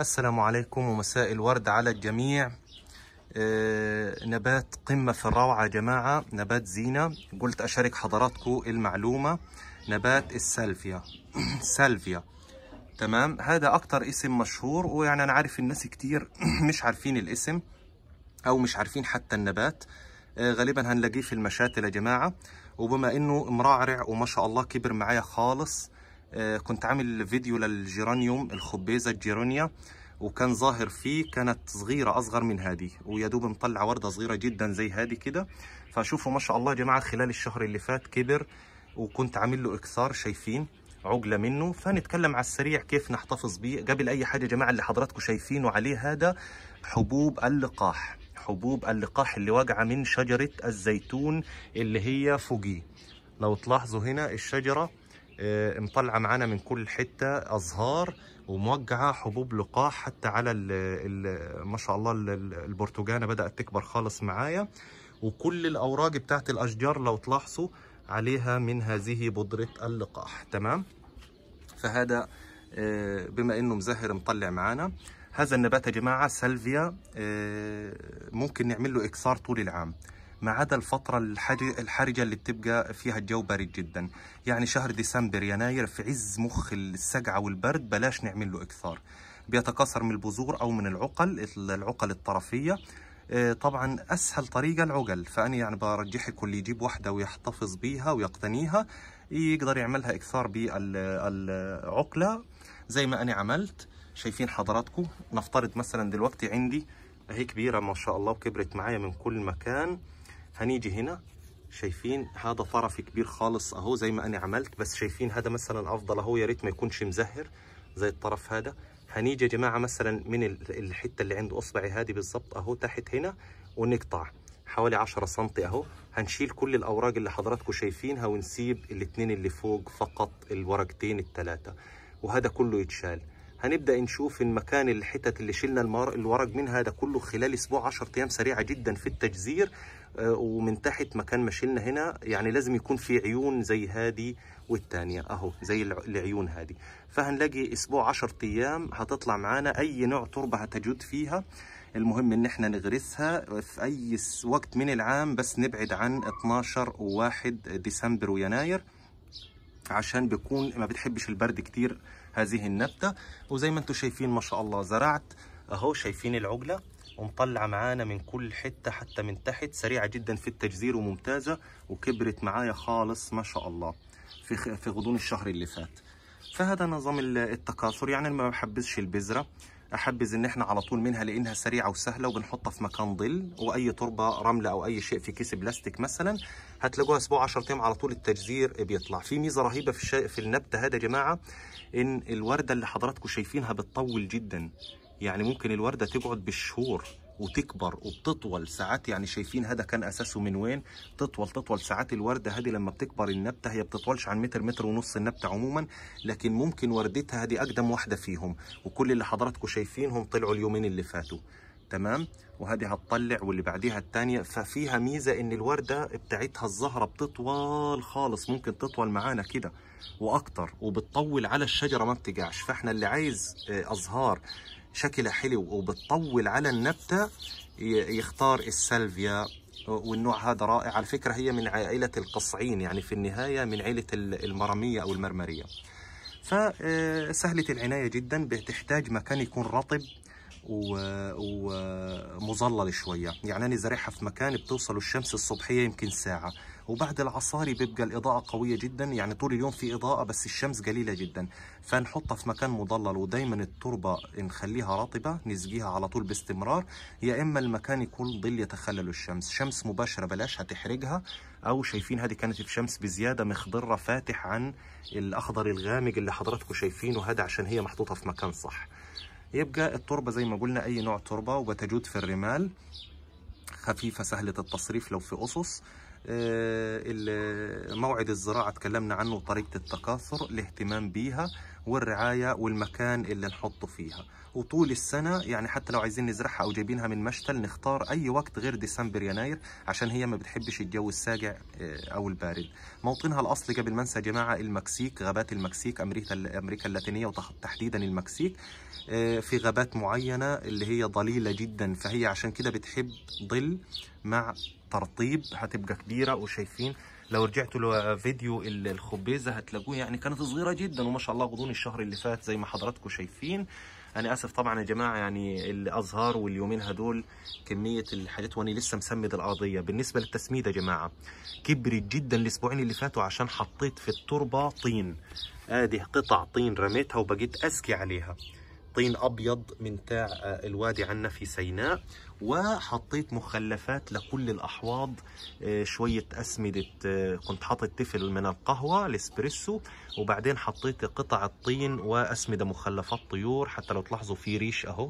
السلام عليكم ومساء الورد على الجميع آه، نبات قمة في الروعة يا جماعة نبات زينة قلت أشارك حضراتكم المعلومة نبات السلفيا سلفيا تمام هذا أكتر اسم مشهور ويعني أنا عارف الناس كتير مش عارفين الاسم أو مش عارفين حتى النبات آه، غالبا هنلاقيه في المشاتل يا جماعة وبما إنه مرعرع وما شاء الله كبر معايا خالص آه، كنت عامل فيديو للجيرانيوم الخبيزه الجيرونيا وكان ظاهر فيه كانت صغيره اصغر من هذه ويا دوب مطلع ورده صغيره جدا زي هذه كده فشوفوا ما شاء الله يا جماعه خلال الشهر اللي فات كبر وكنت عامل له اكثار شايفين عجله منه فنتكلم على السريع كيف نحتفظ بيه قبل اي حاجه يا جماعه اللي حضراتكم شايفينه عليه هذا حبوب اللقاح حبوب اللقاح اللي واقعه من شجره الزيتون اللي هي فوقيه لو تلاحظوا هنا الشجره آه، مطلعه معانا من كل حته ازهار وموجعه حبوب لقاح حتى على الـ الـ ما شاء الله البرتقانه بدات تكبر خالص معايا وكل الاوراق بتاعت الاشجار لو تلاحظوا عليها من هذه بودره اللقاح تمام فهذا آه، بما انه مزهر مطلع معانا هذا النبات يا جماعه سلفيا آه، ممكن نعمل له اكسار طول العام ما عدا الفترة الحرجة اللي بتبقى فيها الجو بارد جدا يعني شهر ديسمبر يناير في عز مخ السقعة والبرد بلاش نعمل له إكثار بيتكاثر من البذور أو من العقل العقل الطرفية آه، طبعا اسهل طريقه العقل فانا يعني برجحك اللي يجيب واحده ويحتفظ بيها ويقتنيها يقدر يعملها اكثار بالعقله زي ما انا عملت شايفين حضراتكم نفترض مثلا دلوقتي عندي اهي كبيره ما شاء الله وكبرت معايا من كل مكان هنيجي هنا شايفين هذا طرف كبير خالص اهو زي ما انا عملت بس شايفين هذا مثلا افضل اهو يا ريت ما يكونش مزهر زي الطرف هذا هنيجي يا جماعه مثلا من الحته اللي عند اصبعي هذه بالظبط اهو تحت هنا ونقطع حوالي 10 سم اهو هنشيل كل الاوراق اللي حضراتكم شايفينها ونسيب الاثنين اللي فوق فقط الورقتين الثلاثه وهذا كله يتشال هنبدا نشوف المكان الحتت اللي شلنا الورق منها ده كله خلال اسبوع 10 ايام سريعه جدا في التجزير آه، ومن تحت مكان ما شلنا هنا يعني لازم يكون في عيون زي هذه والثانيه اهو زي العيون هذه فهنلاقي اسبوع 10 ايام هتطلع معانا اي نوع تربه هتجود فيها المهم ان احنا نغرسها في اي وقت من العام بس نبعد عن 12 و1 ديسمبر ويناير عشان بيكون ما بتحبش البرد كتير هذه النبتة وزي ما انتم شايفين ما شاء الله زرعت اهو شايفين العجلة ومطلعة معانا من كل حتة حتى من تحت سريعة جدا في التجزير وممتازة وكبرت معايا خالص ما شاء الله في في غضون الشهر اللي فات فهذا نظام التكاثر يعني ما بحبسش البذرة احبذ ان احنا على طول منها لانها سريعه وسهله وبنحطها في مكان ظل واي تربه رمله او اي شيء في كيس بلاستيك مثلا هتلاقوها اسبوع 10 ايام على طول التجذير بيطلع في ميزه رهيبه في الشيء في النبته هذا يا جماعه ان الورده اللي حضراتكم شايفينها بتطول جدا يعني ممكن الورده تقعد بالشهور وتكبر وبتطول ساعات يعني شايفين هذا كان اساسه من وين تطول تطول ساعات الورده هذه لما بتكبر النبته هي بتطولش عن متر متر ونص النبته عموما لكن ممكن وردتها هذه اقدم واحده فيهم وكل اللي حضراتكم شايفينهم طلعوا اليومين اللي فاتوا تمام وهذه هتطلع واللي بعديها الثانيه ففيها ميزه ان الورده بتاعتها الزهره بتطول خالص ممكن تطول معانا كده واكتر وبتطول على الشجره ما بتجعش فاحنا اللي عايز آه، ازهار شكلها حلو وبتطول على النبتة يختار السلفيا والنوع هذا رائع على فكرة هي من عائلة القصعين يعني في النهاية من عائلة المرمية أو المرمرية فسهلة آه، العناية جدا بتحتاج مكان يكون رطب ومظلل شوية يعني أنا زرعها في مكان بتوصل الشمس الصبحية يمكن ساعة وبعد العصاري بيبقى الاضاءه قويه جدا يعني طول اليوم في اضاءه بس الشمس قليله جدا فنحطها في مكان مضلل ودايما التربه نخليها رطبه نسقيها على طول باستمرار يا اما المكان يكون ظل يتخلله الشمس شمس مباشره بلاش هتحرجها او شايفين هذه كانت في شمس بزياده مخضره فاتح عن الاخضر الغامق اللي حضراتكم شايفينه هذا عشان هي محطوطه في مكان صح يبقى التربه زي ما قلنا اي نوع تربه وبتجود في الرمال خفيفه سهله التصريف لو في اسس آه، موعد الزراعة تكلمنا عنه وطريقة التكاثر الاهتمام بيها والرعاية والمكان اللي نحطه فيها وطول السنة يعني حتى لو عايزين نزرعها أو جايبينها من مشتل نختار أي وقت غير ديسمبر يناير عشان هي ما بتحبش الجو الساجع آه، أو البارد موطنها الأصلي قبل ما أنسى يا جماعة المكسيك غابات المكسيك أمريكا, أمريكا اللاتينية وتحديدا المكسيك آه، في غابات معينة اللي هي ضليلة جدا فهي عشان كده بتحب ظل مع ترطيب هتبقى كبيره وشايفين لو رجعتوا لفيديو الخبيزه هتلاقوه يعني كانت صغيره جدا وما شاء الله غضون الشهر اللي فات زي ما حضراتكم شايفين انا اسف طبعا يا جماعه يعني الازهار واليومين هدول كميه الحاجات وانا لسه مسمد الارضيه بالنسبه للتسميد يا جماعه كبرت جدا الاسبوعين اللي فاتوا عشان حطيت في التربه طين ادي قطع طين رميتها وبقيت اسكي عليها طين ابيض من تاع الوادي عنا في سيناء وحطيت مخلفات لكل الاحواض آه، شويه اسمده آه، كنت حاطط تفل من القهوه الاسبريسو وبعدين حطيت قطع الطين واسمده مخلفات طيور حتى لو تلاحظوا في ريش اهو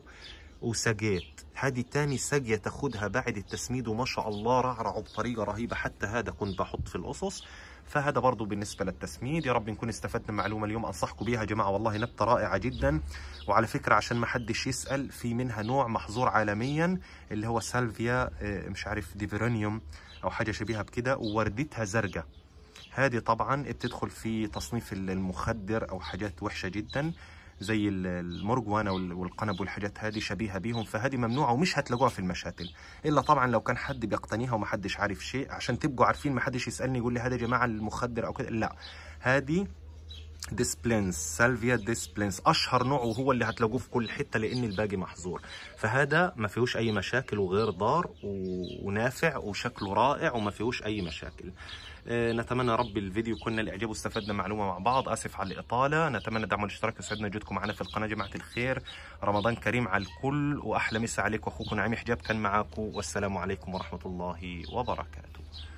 وسقيت هذه تاني سجية تاخدها بعد التسميد وما شاء الله رعرعوا بطريقة رهيبة حتى هذا كنت بحط في القصص فهذا برضو بالنسبة للتسميد يا رب نكون استفدنا معلومة اليوم أنصحكم بيها يا جماعة والله نبتة رائعة جدا وعلى فكرة عشان ما حدش يسأل في منها نوع محظور عالميا اللي هو سالفيا آه، مش عارف ديفيرونيوم أو حاجة شبيهة بكده ووردتها زرقة هذه طبعا بتدخل في تصنيف المخدر أو حاجات وحشة جدا زي المرجوانه والقنب والحاجات هذه شبيهه بيهم فهذه ممنوعه ومش هتلاقوها في المشاتل الا طبعا لو كان حد بيقتنيها ومحدش عارف شيء عشان تبقوا عارفين محدش يسالني يقول لي هذا يا جماعه المخدر او كده لا هذه ديسبلينز سالفيا ديسبلينز اشهر نوع وهو اللي هتلاقوه في كل حته لان الباقي محظور فهذا ما فيهوش اي مشاكل وغير ضار ونافع وشكله رائع وما فيهوش اي مشاكل آه، نتمنى رب الفيديو كنا الاعجاب واستفدنا معلومه مع بعض اسف على الاطاله نتمنى دعم الاشتراك يسعدنا وجودكم معنا في القناه جماعه الخير رمضان كريم على الكل واحلى مسا عليك واخوكم نعيم حجاب كان معاكم والسلام عليكم ورحمه الله وبركاته